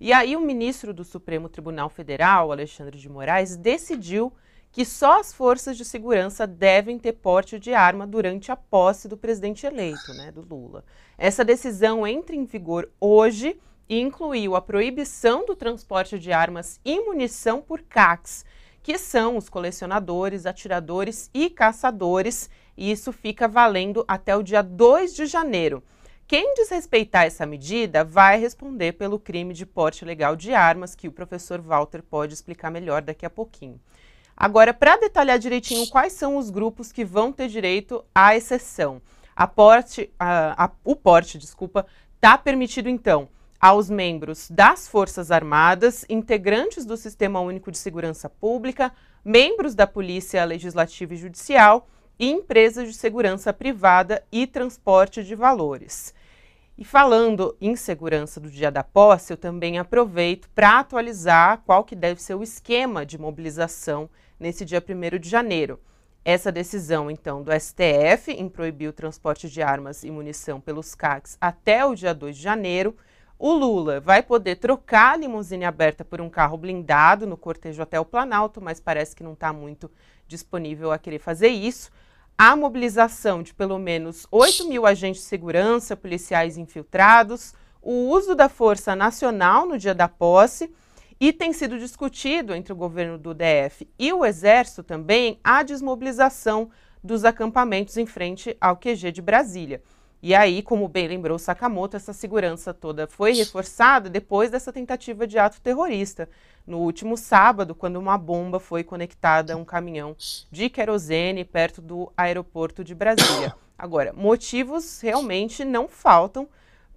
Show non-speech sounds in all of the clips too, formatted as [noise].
E aí o ministro do Supremo Tribunal Federal, Alexandre de Moraes, decidiu que só as forças de segurança devem ter porte de arma durante a posse do presidente eleito, né, do Lula. Essa decisão entra em vigor hoje e incluiu a proibição do transporte de armas e munição por CACs, que são os colecionadores, atiradores e caçadores, e isso fica valendo até o dia 2 de janeiro. Quem desrespeitar essa medida vai responder pelo crime de porte ilegal de armas, que o professor Walter pode explicar melhor daqui a pouquinho. Agora, para detalhar direitinho quais são os grupos que vão ter direito à exceção. A porte, a, a, o porte, desculpa, está permitido então aos membros das Forças Armadas, integrantes do Sistema Único de Segurança Pública, membros da Polícia Legislativa e Judicial e empresas de segurança privada e transporte de valores. E falando em segurança do dia da posse, eu também aproveito para atualizar qual que deve ser o esquema de mobilização nesse dia 1 de janeiro. Essa decisão, então, do STF em proibir o transporte de armas e munição pelos CACs até o dia 2 de janeiro, o Lula vai poder trocar a limusine aberta por um carro blindado no cortejo até o Planalto, mas parece que não está muito disponível a querer fazer isso a mobilização de pelo menos 8 mil agentes de segurança, policiais infiltrados, o uso da Força Nacional no dia da posse e tem sido discutido entre o governo do DF e o Exército também a desmobilização dos acampamentos em frente ao QG de Brasília. E aí, como bem lembrou Sakamoto, essa segurança toda foi reforçada depois dessa tentativa de ato terrorista, no último sábado, quando uma bomba foi conectada a um caminhão de querosene perto do aeroporto de Brasília. [coughs] Agora, motivos realmente não faltam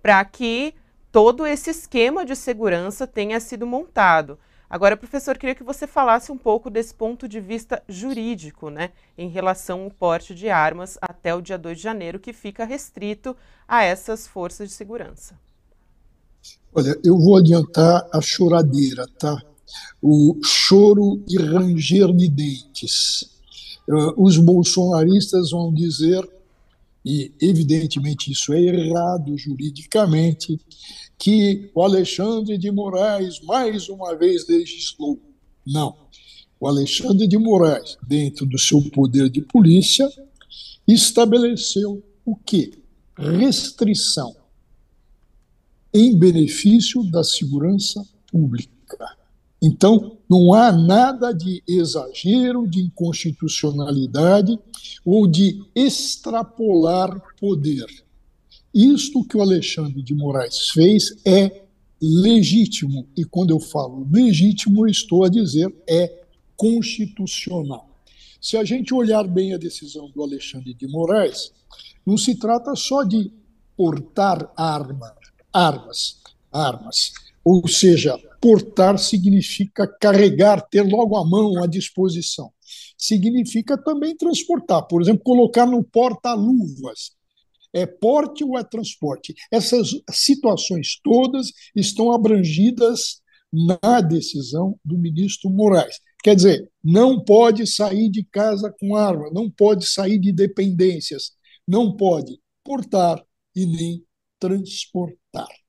para que todo esse esquema de segurança tenha sido montado. Agora, professor, queria que você falasse um pouco desse ponto de vista jurídico, né, em relação ao porte de armas até o dia 2 de janeiro, que fica restrito a essas forças de segurança. Olha, eu vou adiantar a choradeira, tá? O choro e ranger de dentes. Ah, os bolsonaristas vão dizer e evidentemente isso é errado juridicamente, que o Alexandre de Moraes mais uma vez legislou. Não. O Alexandre de Moraes, dentro do seu poder de polícia, estabeleceu o quê? Restrição em benefício da segurança pública. Então, não há nada de exagero, de inconstitucionalidade ou de extrapolar poder. Isto que o Alexandre de Moraes fez é legítimo, e quando eu falo legítimo, estou a dizer é constitucional. Se a gente olhar bem a decisão do Alexandre de Moraes, não se trata só de portar arma, armas, armas ou seja, portar significa carregar, ter logo a mão à disposição. Significa também transportar, por exemplo, colocar no porta-luvas. É porte ou é transporte? Essas situações todas estão abrangidas na decisão do ministro Moraes. Quer dizer, não pode sair de casa com arma, não pode sair de dependências, não pode portar e nem transportar.